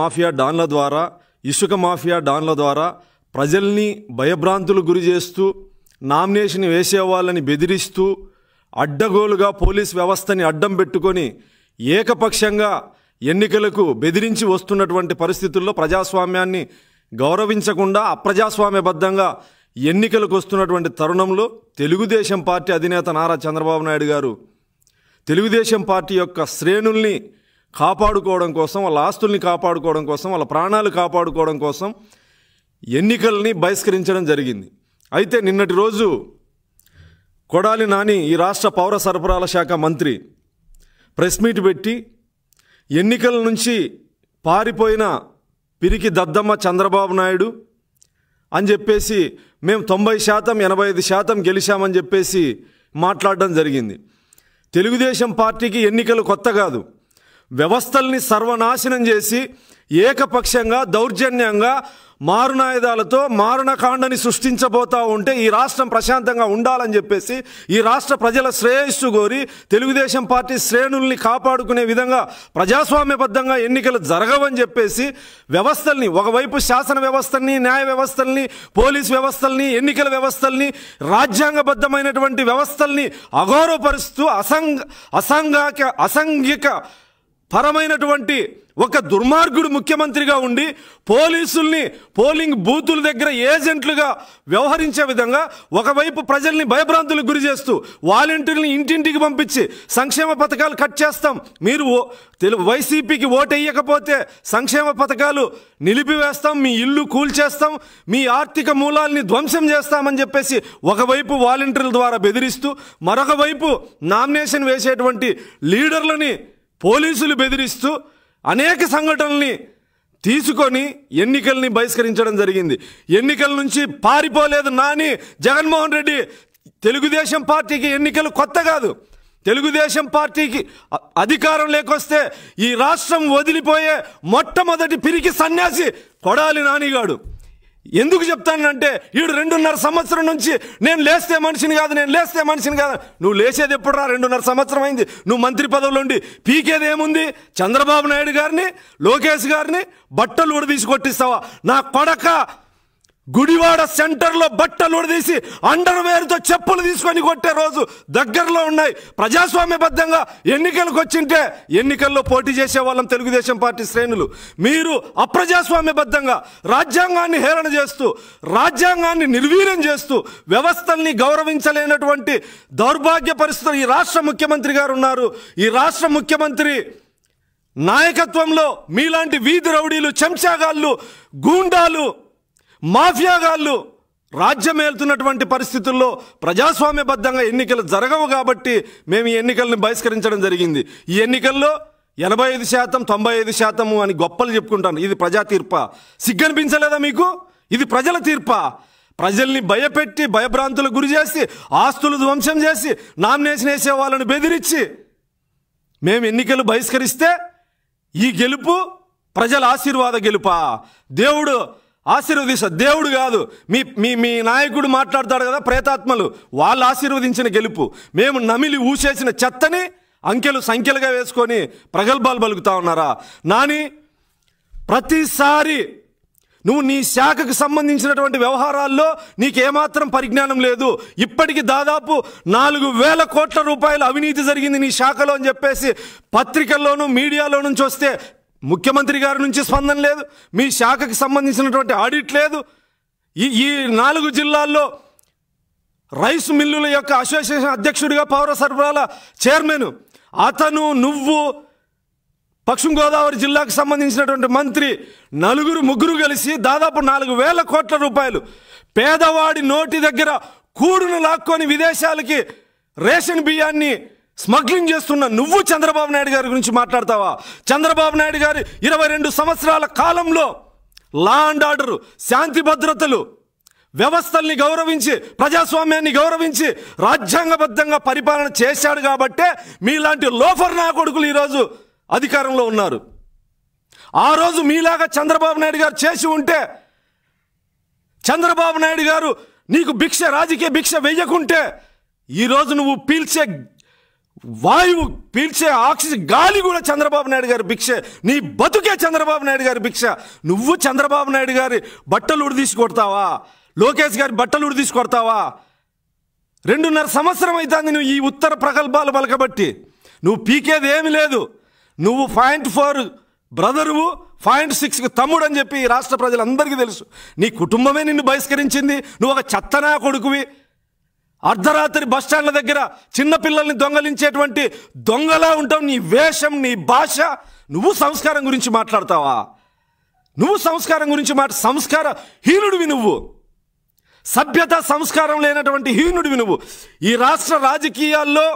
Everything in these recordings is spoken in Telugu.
మాఫియా డాన్ల ద్వారా ఇసుక మాఫియా డాన్ల ద్వారా ప్రజల్ని భయభ్రాంతులు గురి చేస్తూ నామినేషన్ వేసేవాళ్ళని బెదిరిస్తూ అడ్డగోలుగా పోలీస్ వ్యవస్థని అడ్డం పెట్టుకొని ఏకపక్షంగా ఎన్నికలకు బెదిరించి వస్తున్నటువంటి పరిస్థితుల్లో ప్రజాస్వామ్యాన్ని గౌరవించకుండా అప్రజాస్వామ్యబద్ధంగా ఎన్నికలకు వస్తున్నటువంటి తరుణంలో తెలుగుదేశం పార్టీ అధినేత నారా చంద్రబాబు నాయుడు గారు తెలుగుదేశం పార్టీ యొక్క శ్రేణుల్ని కాపాడుకోవడం కోసం వాళ్ళ ఆస్తుల్ని కాపాడుకోవడం కోసం వాళ్ళ ప్రాణాలు కాపాడుకోవడం కోసం ఎన్నికల్ని బహిష్కరించడం జరిగింది అయితే నిన్నటి రోజు కొడాలి నాని ఈ రాష్ట్ర పౌర సరఫరాల శాఖ మంత్రి ప్రెస్ మీట్ పెట్టి ఎన్నికల నుంచి పారిపోయిన పిరికి దద్దమ్మ చంద్రబాబు నాయుడు అని చెప్పేసి మేము తొంభై శాతం ఎనభై ఐదు శాతం గెలిచామని చెప్పేసి మాట్లాడడం జరిగింది తెలుగుదేశం పార్టీకి ఎన్నికలు కొత్త కాదు వ్యవస్థల్ని సర్వనాశనం చేసి ఏకపక్షంగా దౌర్జన్యంగా మారునాయుధాలతో మారణకాండని సృష్టించబోతా ఉంటే ఈ రాష్ట్రం ప్రశాంతంగా ఉండాలని చెప్పేసి ఈ రాష్ట్ర ప్రజల శ్రేయస్సు కోరి తెలుగుదేశం పార్టీ శ్రేణుల్ని కాపాడుకునే విధంగా ప్రజాస్వామ్యబద్ధంగా ఎన్నికలు జరగవని చెప్పేసి వ్యవస్థల్ని ఒకవైపు శాసన వ్యవస్థల్ని న్యాయ వ్యవస్థల్ని పోలీస్ వ్యవస్థల్ని ఎన్నికల వ్యవస్థల్ని రాజ్యాంగబద్ధమైనటువంటి వ్యవస్థల్ని అగౌరవపరుస్తూ అసంఘ అసంఘాక అసంఘిక పరమైనటువంటి ఒక దుర్మార్గుడు ముఖ్యమంత్రిగా ఉండి పోలీసుల్ని పోలింగ్ బూతుల దగ్గర ఏజెంట్లుగా వ్యవహరించే విధంగా ఒకవైపు ప్రజల్ని భయభ్రాంతులకు గురి చేస్తూ వాలంటీర్ని ఇంటింటికి పంపించి సంక్షేమ పథకాలు కట్ చేస్తాం మీరు వైసీపీకి ఓటెయ్యకపోతే సంక్షేమ పథకాలు నిలిపివేస్తాం మీ ఇల్లు కూల్చేస్తాం మీ ఆర్థిక మూలాల్ని ధ్వంసం చేస్తామని చెప్పేసి ఒకవైపు వాలంటీర్ల ద్వారా బెదిరిస్తూ మరొకవైపు నామినేషన్ వేసేటువంటి లీడర్లని పోలీసులు బెదిరిస్తూ అనేక సంఘటనల్ని తీసుకొని ఎన్నికల్ని బహిష్కరించడం జరిగింది ఎన్నికల నుంచి పారిపోలేదు నాని జగన్మోహన్ రెడ్డి తెలుగుదేశం పార్టీకి ఎన్నికలు కొత్త కాదు తెలుగుదేశం పార్టీకి అధికారం లేకొస్తే ఈ రాష్ట్రం వదిలిపోయే మొట్టమొదటి పిరికి సన్యాసి కొడాలి నానిగాడు ఎందుకు చెప్తానంటే ఈడు రెండున్నర సంవత్సరం నుంచి నేను లేస్తే మనిషిని కాదు నేను లేస్తే మనిషిని కాదు నువ్వు లేచేది ఎప్పుడురా రెండున్నర సంవత్సరం అయింది నువ్వు మంత్రి పదవిలో ఉండి పీకేది ఏముంది చంద్రబాబు నాయుడు గారిని లోకేష్ గారిని బట్టలు కూడా తీసుకొట్టిస్తావా నా కొడక గుడివాడ సెంటర్లో బట్టలు ఉడదీసి అండర్వేర్తో చెప్పులు తీసుకొని కొట్టే రోజు దగ్గరలో ఉన్నాయి ప్రజాస్వామ్యబద్ధంగా ఎన్నికలకు వచ్చింటే ఎన్నికల్లో పోటీ చేసే వాళ్ళం తెలుగుదేశం పార్టీ శ్రేణులు మీరు అప్రజాస్వామ్యబద్ధంగా రాజ్యాంగాన్ని హేళన చేస్తూ రాజ్యాంగాన్ని నిర్వీర్యం చేస్తూ వ్యవస్థల్ని గౌరవించలేనటువంటి దౌర్భాగ్య పరిస్థితులు ఈ రాష్ట్ర ముఖ్యమంత్రి గారు ఉన్నారు ఈ రాష్ట్ర ముఖ్యమంత్రి నాయకత్వంలో మీలాంటి వీధి రౌడీలు చెంచాగాళ్ళు గూండాలు మాఫియాగాళ్ళు రాజ్యమేలుతున్నటువంటి పరిస్థితుల్లో ప్రజాస్వామ్యబద్ధంగా ఎన్నికలు జరగవు కాబట్టి మేము ఈ ఎన్నికల్ని బహిష్కరించడం జరిగింది ఈ ఎన్నికల్లో ఎనభై ఐదు శాతం తొంభై ఐదు శాతము అని గొప్పలు చెప్పుకుంటాను ఇది ప్రజా తీర్ప సిగ్గనిపించలేదా మీకు ఇది ప్రజల తీర్ప ప్రజల్ని భయపెట్టి భయభ్రాంతులకు గురి చేసి ఆస్తులు ధ్వంసం చేసి నామినేషన్ వేసే వాళ్ళని బెదిరించి మేము ఎన్నికలు బహిష్కరిస్తే ఈ గెలుపు ప్రజల ఆశీర్వాద గెలుపా దేవుడు ఆశీర్వదిస్తారు దేవుడు కాదు మీ మీ మీ నాయకుడు మాట్లాడతాడు కదా ప్రేతాత్మలు వాళ్ళు ఆశీర్వదించిన గెలుపు మేము నమిలి ఊసేసిన చెత్తని అంకెలు సంఖ్యలుగా వేసుకొని ప్రగల్భాలు పలుకుతా ఉన్నారా నాని ప్రతిసారి నువ్వు నీ శాఖకు సంబంధించినటువంటి వ్యవహారాల్లో నీకేమాత్రం పరిజ్ఞానం లేదు ఇప్పటికి దాదాపు నాలుగు వేల కోట్ల రూపాయల అవినీతి జరిగింది నీ శాఖలో అని చెప్పేసి పత్రికల్లోనూ మీడియాలో నుంచి వస్తే ముఖ్యమంత్రి గారి నుంచి స్పందన లేదు మీ శాఖకి సంబంధించినటువంటి ఆడిట్ లేదు ఈ ఈ నాలుగు జిల్లాల్లో రైస్ మిల్లుల యొక్క అసోసియేషన్ అధ్యక్షుడిగా పౌర సరఫరాల చైర్మన్ అతను నువ్వు పశ్చిమ గోదావరి జిల్లాకు సంబంధించినటువంటి మంత్రి నలుగురు ముగ్గురు కలిసి దాదాపు నాలుగు వేల కోట్ల రూపాయలు పేదవాడి నోటి దగ్గర కూడును లాక్కొని విదేశాలకి రేషన్ బియ్యాన్ని స్మగ్లింగ్ చేస్తున్న నువ్వు చంద్రబాబు నాయుడు గారి గురించి మాట్లాడతావా చంద్రబాబు నాయుడు గారి ఇరవై రెండు సంవత్సరాల కాలంలో లా అండ్ ఆర్డరు శాంతి భద్రతలు వ్యవస్థల్ని గౌరవించి ప్రజాస్వామ్యాన్ని గౌరవించి రాజ్యాంగబద్ధంగా పరిపాలన చేశాడు కాబట్టే మీలాంటి లోఫర్ నా కొడుకులు ఈరోజు అధికారంలో ఉన్నారు ఆ రోజు మీలాగా చంద్రబాబు నాయుడు గారు చేసి ఉంటే చంద్రబాబు నాయుడు గారు నీకు భిక్ష రాజకీయ భిక్ష వేయకుంటే ఈరోజు నువ్వు పీల్చే వాయువు పీల్చే ఆక్సిజన్ గాలి కూడా చంద్రబాబు నాయుడు గారి భిక్ష నీ బతుకే చంద్రబాబు నాయుడు గారి భిక్ష నువ్వు చంద్రబాబు నాయుడు గారి బట్టలు ఉడిదీసి కొడతావా లోకేష్ గారి బట్టలు ఉడిదీసి కొడతావా రెండున్నర సంవత్సరం అవుతుంది నువ్వు ఈ ఉత్తర ప్రకల్పాలు పలకబట్టి నువ్వు పీకేది ఏమి లేదు నువ్వు పాయింట్ ఫోర్ బ్రదరువు పాయింట్ సిక్స్కి తమ్ముడు అని చెప్పి రాష్ట్ర ప్రజలందరికీ తెలుసు నీ కుటుంబమే నిన్ను బహిష్కరించింది నువ్వు ఒక చెత్తనా కొడుకువి అర్ధరాత్రి బస్టాండ్ల దగ్గర చిన్నపిల్లల్ని దొంగలించేటువంటి దొంగలా ఉంటావు నీ వేషం నీ భాష నువ్వు సంస్కారం గురించి మాట్లాడతావా నువ్వు సంస్కారం గురించి మాట సంస్కార హీనుడివి నువ్వు సభ్యత సంస్కారం లేనటువంటి హీనుడివి నువ్వు ఈ రాష్ట్ర రాజకీయాల్లో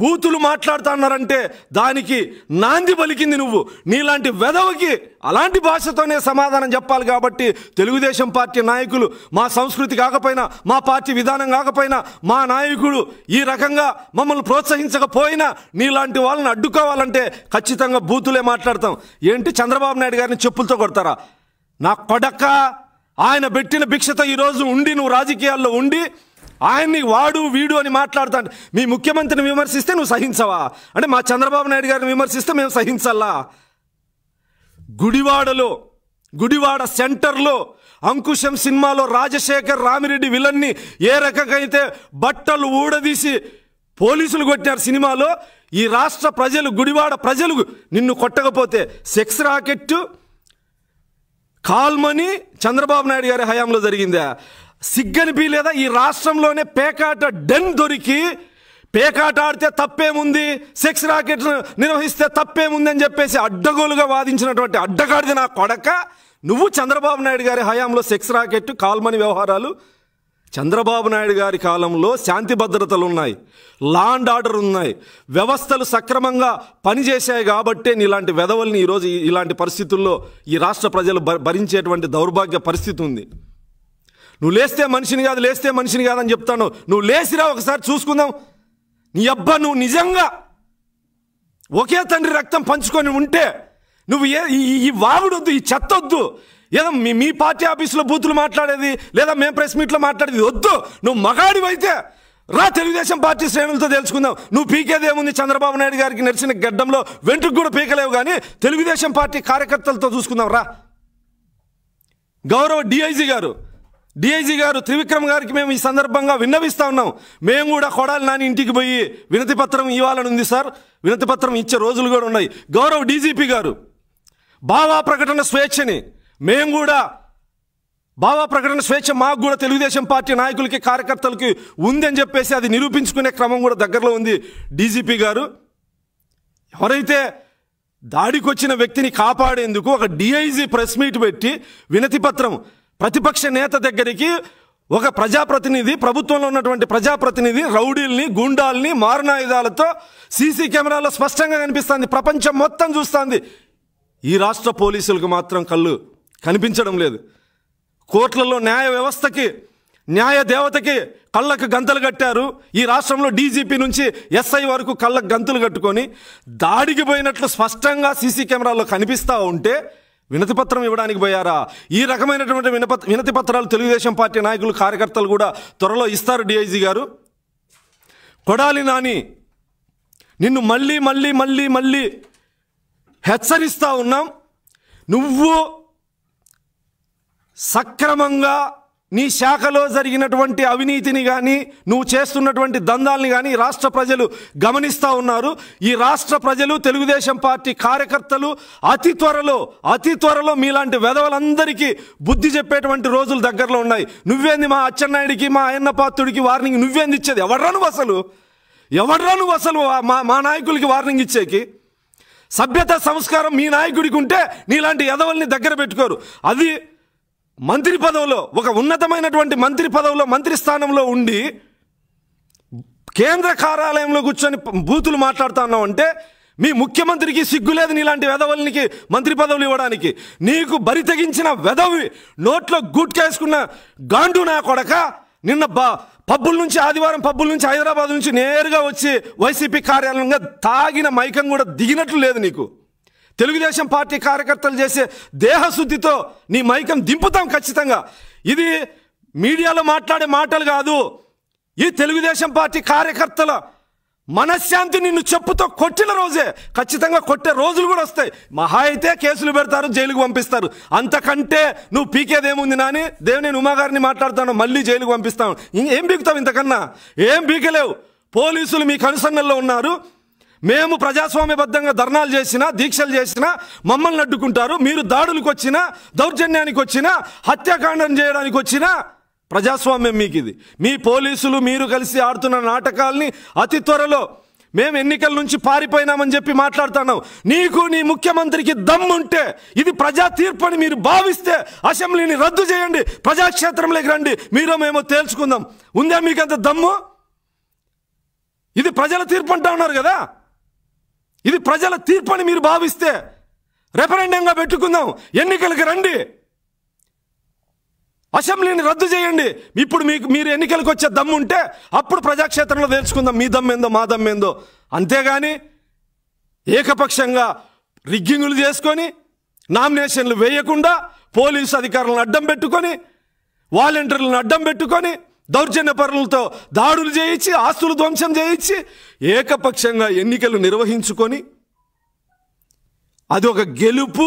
బూతులు మాట్లాడుతున్నారంటే దానికి నాంది పలికింది నువ్వు నీలాంటి వెధవకి అలాంటి భాషతోనే సమాధానం చెప్పాలి కాబట్టి తెలుగుదేశం పార్టీ నాయకులు మా సంస్కృతి కాకపోయినా మా పార్టీ విధానం కాకపోయినా మా నాయకుడు ఈ రకంగా మమ్మల్ని ప్రోత్సహించకపోయినా నీలాంటి వాళ్ళని అడ్డుకోవాలంటే ఖచ్చితంగా బూతులే మాట్లాడతాం ఏంటి చంద్రబాబు నాయుడు గారిని చెప్పులతో కొడతారా నా కొడక ఆయన పెట్టిన భిక్షత ఈరోజు ఉండి నువ్వు రాజకీయాల్లో ఉండి ఆయన్ని వాడు వీడు అని మాట్లాడుతాను మీ ముఖ్యమంత్రిని విమర్శిస్తే నువ్వు సహించవా అంటే మా చంద్రబాబు నాయుడు గారిని విమర్శిస్తే మేము సహించాలా గుడివాడలో గుడివాడ సెంటర్లో అంకుశం సినిమాలో రాజశేఖర్ రామిరెడ్డి విలన్ని ఏ రకంగా బట్టలు ఊడదీసి పోలీసులు కొట్టినారు సినిమాలో ఈ రాష్ట్ర ప్రజలు గుడివాడ ప్రజలు నిన్ను కొట్టకపోతే sex rocket call money Chandrababu Naidu గారి హయాంలో జరిగిందా సిగ్గనిపి లేదా ఈ రాష్ట్రంలోనే పేకాట డెన్ దొరికి పేకాట ఆడితే తప్పేముంది సెక్స్ రాకెట్ నిర్వహిస్తే తప్పేముంది అని చెప్పేసి అడ్డగోలుగా వాదించినటువంటి అడ్డగాడిది నా కొడక నువ్వు చంద్రబాబు నాయుడు గారి హయాంలో సెక్స్ రాకెట్ కాల్మని వ్యవహారాలు చంద్రబాబు నాయుడు గారి కాలంలో శాంతి భద్రతలు ఉన్నాయి లా అండ్ ఆర్డర్ ఉన్నాయి వ్యవస్థలు సక్రమంగా పనిచేశాయి కాబట్టే ఇలాంటి వెధవల్ని ఈరోజు ఇలాంటి పరిస్థితుల్లో ఈ రాష్ట్ర ప్రజలు భరించేటువంటి దౌర్భాగ్య పరిస్థితి ఉంది నువ్వు లేస్తే మనిషిని కాదు లేస్తే మనిషిని కాదని చెప్తాను నువ్వు లేసిరా ఒకసారి చూసుకుందాం నీ అబ్బా నువ్వు నిజంగా ఒకే తండ్రి రక్తం పంచుకొని ఉంటే నువ్వు ఏ ఈ వాగుడొద్దు ఈ చెత్త వద్దు ఏదో మీ మీ పార్టీ ఆఫీసులో బూతులు మాట్లాడేది లేదా మేము ప్రెస్ మీట్లో మాట్లాడేది వద్దు నువ్వు మగాడివైతే రా తెలుగుదేశం పార్టీ శ్రేణులతో తెలుసుకుందాం నువ్వు పీకేది ఏముంది చంద్రబాబు నాయుడు గారికి నడిచిన గడ్డంలో వెంట్రుకు కూడా పీకలేవు కానీ తెలుగుదేశం పార్టీ కార్యకర్తలతో చూసుకుందాం రా గౌరవ డిఐజీ గారు డిఐజీ గారు త్రివిక్రమ్ గారికి మేము ఈ సందర్భంగా విన్నవిస్తా ఉన్నాం మేము కూడా కొడాలి నాని ఇంటికి పోయి వినతి పత్రం ఇవ్వాలని ఉంది సార్ వినతి పత్రం ఇచ్చే రోజులు కూడా ఉన్నాయి గౌరవ్ డీజీపీ గారు బావా ప్రకటన స్వేచ్ఛని మేము కూడా బావా ప్రకటన స్వేచ్ఛ మాకు కూడా తెలుగుదేశం పార్టీ నాయకులకి కార్యకర్తలకి ఉందని చెప్పేసి అది నిరూపించుకునే క్రమం కూడా దగ్గరలో ఉంది డీజీపీ గారు ఎవరైతే దాడికొచ్చిన వ్యక్తిని కాపాడేందుకు ఒక డిఐజీ ప్రెస్ మీట్ పెట్టి వినతి పత్రం ప్రతిపక్ష నేత దగ్గరికి ఒక ప్రజాప్రతినిధి ప్రభుత్వంలో ఉన్నటువంటి ప్రజాప్రతినిధి రౌడీల్ని గుండాల్ని మారణాయుధాలతో సీసీ కెమెరాలో స్పష్టంగా కనిపిస్తుంది ప్రపంచం మొత్తం చూస్తుంది ఈ రాష్ట్ర పోలీసులకు మాత్రం కళ్ళు కనిపించడం లేదు కోర్టులలో న్యాయ వ్యవస్థకి న్యాయ దేవతకి కళ్ళకు గంతలు కట్టారు ఈ రాష్ట్రంలో డీజీపీ నుంచి ఎస్ఐ వరకు కళ్ళకు గంతులు కట్టుకొని దాడికి పోయినట్లు స్పష్టంగా సీసీ కెమెరాలో కనిపిస్తూ ఉంటే వినతి పత్రం ఇవ్వడానికి పోయారా ఈ రకమైనటువంటి వినప వినతి పత్రాలు తెలుగుదేశం పార్టీ నాయకులు కార్యకర్తలు కూడా త్వరలో ఇస్తారు డిఐజీ గారు కొడాలి నాని నిన్ను మళ్ళీ మళ్ళీ మళ్ళీ మళ్ళీ హెచ్చరిస్తూ ఉన్నాం నువ్వు సక్రమంగా నీ శాఖలో జరిగినటువంటి అవినీతిని కానీ నువ్వు చేస్తున్నటువంటి దందాలని కానీ రాష్ట్ర ప్రజలు గమనిస్తూ ఉన్నారు ఈ రాష్ట్ర ప్రజలు తెలుగుదేశం పార్టీ కార్యకర్తలు అతి త్వరలో అతి త్వరలో మీలాంటి వెధవలందరికీ బుద్ధి చెప్పేటువంటి రోజులు దగ్గరలో ఉన్నాయి నువ్వేంది మా అచ్చెన్నాయుడికి మా అయ్యన్న పాత్రుడికి వార్నింగ్ నువ్వేంది ఇచ్చేది ఎవర్రా నువ్వు అసలు ఎవర్రా నువ్వు అసలు మా మా నాయకులకి వార్నింగ్ ఇచ్చేకి సభ్యత సంస్కారం మీ నాయకుడికి ఉంటే నీలాంటి ఎదవల్ని దగ్గర పెట్టుకోరు అది మంత్రి పదవిలో ఒక ఉన్నతమైనటువంటి మంత్రి పదవిలో మంత్రి స్థానంలో ఉండి కేంద్ర కార్యాలయంలో కూర్చొని బూతులు మాట్లాడుతా ఉన్నావు అంటే మీ ముఖ్యమంత్రికి సిగ్గులేదు నీలాంటి వెధవలనికి మంత్రి పదవులు ఇవ్వడానికి నీకు బరి తెగించిన వెధవి నోట్లో గుట్కేసుకున్న గాండు నా కొడక నిన్న బా పబ్బుల నుంచి ఆదివారం పబ్బుల నుంచి హైదరాబాద్ నుంచి నేరుగా వచ్చి వైసీపీ కార్యాలయంగా తాగిన మైకం కూడా దిగినట్లు లేదు నీకు తెలుగుదేశం పార్టీ కార్యకర్తలు చేసే దేహశుద్ధితో నీ మైకం దింపుతాం ఖచ్చితంగా ఇది మీడియాలో మాట్లాడే మాటలు కాదు ఈ తెలుగుదేశం పార్టీ కార్యకర్తల మనశ్శాంతి నిన్ను చెప్పుతో కొట్టిన రోజే ఖచ్చితంగా కొట్టే రోజులు కూడా వస్తాయి మహా అయితే కేసులు పెడతారు జైలుకు పంపిస్తారు అంతకంటే నువ్వు పీకేదేముంది నాని దేవుని నేను ఉమాగారిని మాట్లాడతాను మళ్ళీ జైలుకు పంపిస్తాను ఏం పీకుతావు ఇంతకన్నా ఏం పీకలేవు పోలీసులు మీ కనుసన్నల్లో ఉన్నారు మేము ప్రజాస్వామ్యబద్ధంగా ధర్నాలు చేసినా దీక్షలు చేసినా మమ్మల్ని అడ్డుకుంటారు మీరు దాడులకు వచ్చినా దౌర్జన్యానికి వచ్చినా హత్యాకాండం చేయడానికి వచ్చినా ప్రజాస్వామ్యం మీకు ఇది మీ పోలీసులు మీరు కలిసి ఆడుతున్న నాటకాల్ని అతి త్వరలో మేము ఎన్నికల నుంచి పారిపోయినామని చెప్పి మాట్లాడుతున్నాం నీకు నీ ముఖ్యమంత్రికి దమ్ముంటే ఇది ప్రజా తీర్పు అని మీరు భావిస్తే అసెంబ్లీని రద్దు చేయండి ప్రజాక్షేత్రంలోకి రండి మీరో మేమో తేల్చుకుందాం ఉందా మీకంత దమ్ము ఇది ప్రజల తీర్పు అంటా ఉన్నారు కదా ఇది ప్రజల తీర్పని మీరు భావిస్తే రెఫరెండంగా పెట్టుకుందాం ఎన్నికలకు రండి అసెంబ్లీని రద్దు చేయండి ఇప్పుడు మీకు మీరు ఎన్నికలకు వచ్చే దమ్ము ఉంటే అప్పుడు ప్రజాక్షేత్రంలో తెలుసుకుందాం మీ దమ్మేందో మా దమ్మేందో అంతేగాని ఏకపక్షంగా రిగ్గింగులు చేసుకొని నామినేషన్లు వేయకుండా పోలీసు అధికారులను అడ్డం పెట్టుకొని వాలంటీర్లను అడ్డం పెట్టుకొని దౌర్జన్య పరులతో దాడులు చేయించి ఆస్తులు ధ్వంసం చేయించి ఏకపక్షంగా ఎన్నికలు నిర్వహించుకొని అది ఒక గెలుపు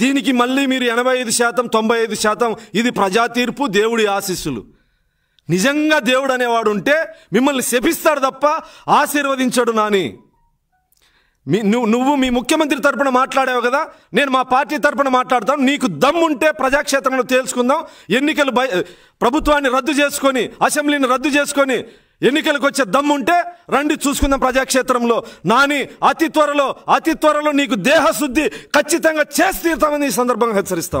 దీనికి మళ్ళీ మీరు ఎనభై ఐదు శాతం తొంభై ఐదు శాతం ఇది ప్రజాతీర్పు దేవుడి ఆశీస్సులు నిజంగా దేవుడు అనేవాడు ఉంటే మిమ్మల్ని శపిస్తాడు తప్ప ఆశీర్వదించడు నాని మీ నువ్వు నువ్వు మీ ముఖ్యమంత్రి తరపున మాట్లాడావు కదా నేను మా పార్టీ తరపున మాట్లాడతాను నీకు దమ్ముంటే ప్రజాక్షేత్రంలో తేల్చుకుందాం ఎన్నికలు ప్రభుత్వాన్ని రద్దు చేసుకొని అసెంబ్లీని రద్దు చేసుకొని ఎన్నికలకు వచ్చే దమ్ముంటే రండి చూసుకుందాం ప్రజాక్షేత్రంలో నాని అతి త్వరలో అతి త్వరలో నీకు దేహశుద్ధి ఖచ్చితంగా చేసి తీరుతామని ఈ సందర్భంగా హెచ్చరిస్తా